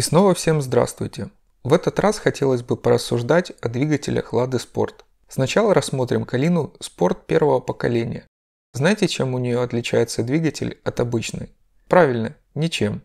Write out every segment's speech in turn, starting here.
И снова всем здравствуйте. В этот раз хотелось бы порассуждать о двигателях Lada Sport. Сначала рассмотрим Калину Sport первого поколения. Знаете, чем у нее отличается двигатель от обычной? Правильно, ничем.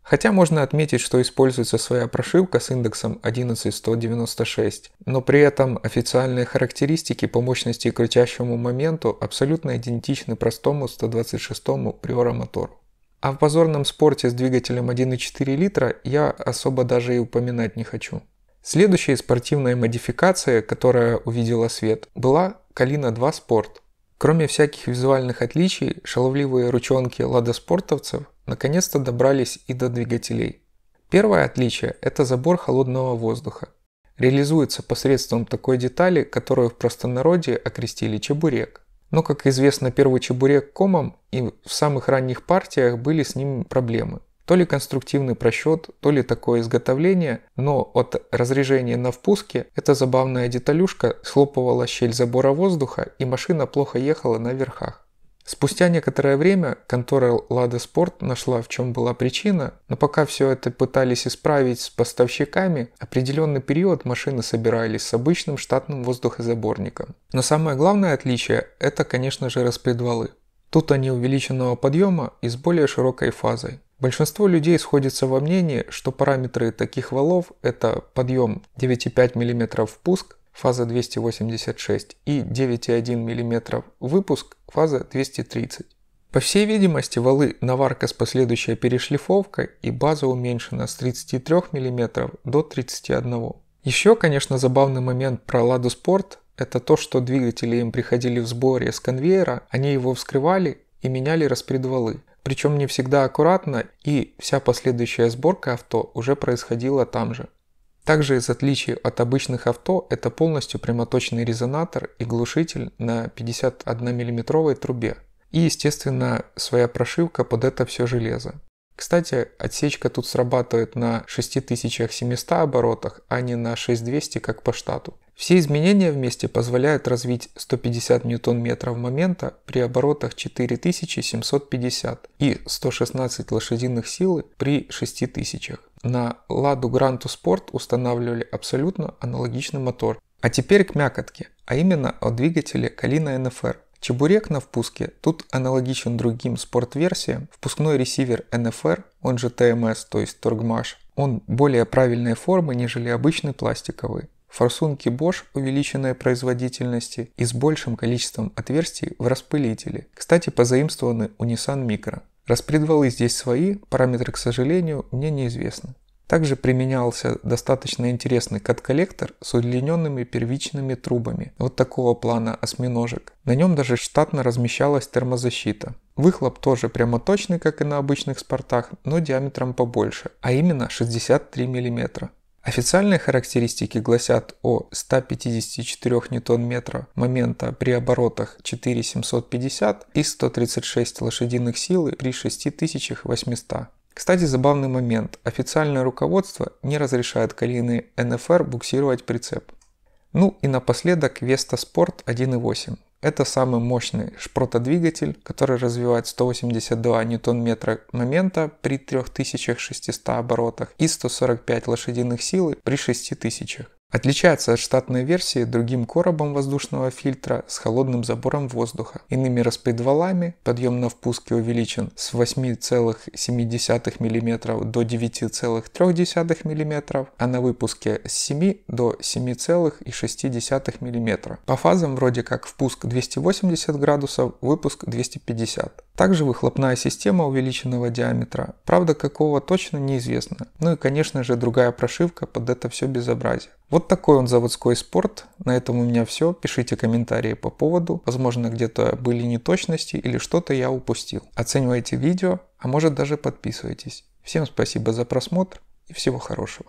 Хотя можно отметить, что используется своя прошивка с индексом 11196, но при этом официальные характеристики по мощности и крутящему моменту абсолютно идентичны простому 126-му приора мотору. А в позорном спорте с двигателем 1,4 литра я особо даже и упоминать не хочу. Следующая спортивная модификация, которая увидела свет, была Калина 2 Спорт. Кроме всяких визуальных отличий, шаловливые ручонки ладоспортовцев наконец-то добрались и до двигателей. Первое отличие – это забор холодного воздуха. Реализуется посредством такой детали, которую в простонародье окрестили чебурек. Но, как известно, первый чебурек комом и в самых ранних партиях были с ним проблемы. То ли конструктивный просчет, то ли такое изготовление, но от разрежения на впуске эта забавная деталюшка схлопывала щель забора воздуха и машина плохо ехала на верхах. Спустя некоторое время контора Lada Sport нашла, в чем была причина, но пока все это пытались исправить с поставщиками, определенный период машины собирались с обычным штатным воздухозаборником. Но самое главное отличие – это, конечно же, распредвалы. Тут они увеличенного подъема и с более широкой фазой. Большинство людей сходится во мнении, что параметры таких валов – это подъем 9,5 мм впуск, фаза 286 и 9,1 мм выпуск фаза 230. По всей видимости, валы наварка с последующей перешлифовкой и база уменьшена с 33 мм до 31 еще, конечно, забавный момент про Ладу Спорт – это то, что двигатели им приходили в сборе с конвейера, они его вскрывали и меняли распредвалы. Причем не всегда аккуратно, и вся последующая сборка авто уже происходила там же. Также из отличий от обычных авто это полностью прямоточный резонатор и глушитель на 51 миллиметровой трубе. И естественно своя прошивка под это все железо. Кстати, отсечка тут срабатывает на 6700 оборотах, а не на 6200, как по штату. Все изменения вместе позволяют развить 150 ньютон-метров момента при оборотах 4750 и 116 лошадиных силы при 6000. На Ладу Гранту Спорт устанавливали абсолютно аналогичный мотор. А теперь к мякотке, а именно о двигателе Калина НФР. Чебурек на впуске тут аналогичен другим спорт-версиям. Впускной ресивер NFR, он же ТМС, то есть Торгмаш, он более правильной формы, нежели обычный пластиковый. Форсунки Bosch увеличенной производительности и с большим количеством отверстий в распылителе, кстати, позаимствованы у Nissan Micro. Распредвалы здесь свои, параметры, к сожалению, мне неизвестны. Также применялся достаточно интересный кат-коллектор с удлиненными первичными трубами, вот такого плана осьминожек. На нем даже штатно размещалась термозащита. Выхлоп тоже прямо точный, как и на обычных спортах, но диаметром побольше, а именно 63 мм. Официальные характеристики гласят о 154 ньютон-метра момента при оборотах 4750 и 136 лошадиных сил при 6800. Кстати, забавный момент. Официальное руководство не разрешает колеины НФР буксировать прицеп. Ну и напоследок Vesta Sport 1.8. Это самый мощный шпротодвигатель, который развивает 182 ньютон-метра момента при 3600 оборотах и 145 лошадиных силы при 6000. Отличается от штатной версии другим коробом воздушного фильтра с холодным забором воздуха, иными распредвалами, подъем на впуске увеличен с 8,7 мм до 9,3 мм, а на выпуске с 7 до 7,6 мм. По фазам вроде как впуск 280 градусов, выпуск 250. Также выхлопная система увеличенного диаметра, правда какого точно неизвестно. Ну и конечно же другая прошивка под это все безобразие. Вот такой он заводской спорт. На этом у меня все. Пишите комментарии по поводу. Возможно где-то были неточности или что-то я упустил. Оценивайте видео, а может даже подписывайтесь. Всем спасибо за просмотр и всего хорошего.